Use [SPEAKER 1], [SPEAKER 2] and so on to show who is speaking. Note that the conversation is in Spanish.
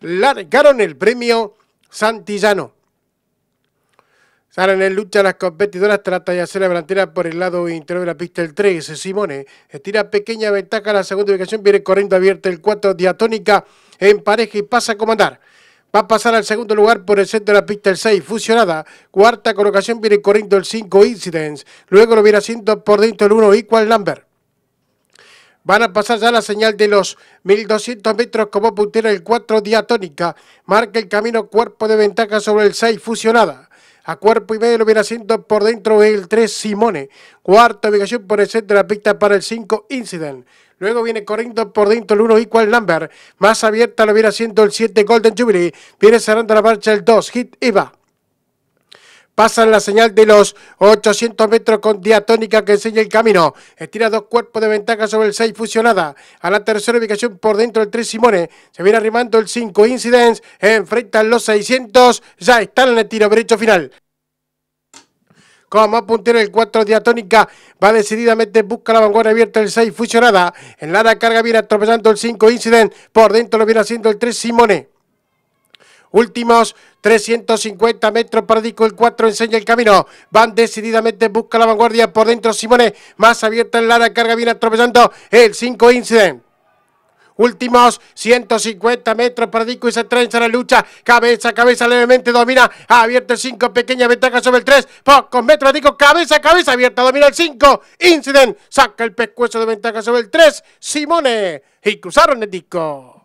[SPEAKER 1] largaron el premio Santillano. Salen en lucha las competidoras, trata de hacer la delantera por el lado interior de la pista el 3, Simone estira pequeña ventaja a la segunda ubicación, viene corriendo abierta el 4, Diatónica en pareja y pasa a comandar. Va a pasar al segundo lugar por el centro de la pista el 6, fusionada. Cuarta colocación viene corriendo el 5, Incidence, Luego lo viene haciendo por dentro el 1, Equal Lambert. Van a pasar ya la señal de los 1200 metros como puntero el 4 diatónica. Marca el camino cuerpo de ventaja sobre el 6 fusionada. A cuerpo y medio lo viene haciendo por dentro el 3 Simone. Cuarta ubicación por el centro de la pista para el 5 Incident. Luego viene corriendo por dentro el 1 Equal Lambert. Más abierta lo viene haciendo el 7 Golden Jubilee. Viene cerrando la marcha el 2 Hit Eva Pasa la señal de los 800 metros con diatónica que enseña el camino. Estira dos cuerpos de ventaja sobre el 6 fusionada. A la tercera ubicación por dentro del 3 Simone. Se viene arrimando el 5 Incidents. Enfrentan los 600. Ya están en el tiro derecho final como puntero el 4 diatónica, va decididamente, busca la vanguardia abierta el 6 fusionada, en la carga viene atropellando el 5 incident, por dentro lo viene haciendo el 3 Simone. Últimos 350 metros para Dico, el 4 enseña el camino. Van decididamente, busca la vanguardia por dentro Simone, más abierta en Lara, carga bien atropellando el 5 Incident. Últimos 150 metros para Dico y se trenza la lucha. Cabeza, cabeza, levemente domina. Abierto el 5, pequeña ventaja sobre el 3. Pocos metros Dico, cabeza, cabeza, abierta, domina el 5. Incident, saca el pescuezo de ventaja sobre el 3. Simone y cruzaron el disco.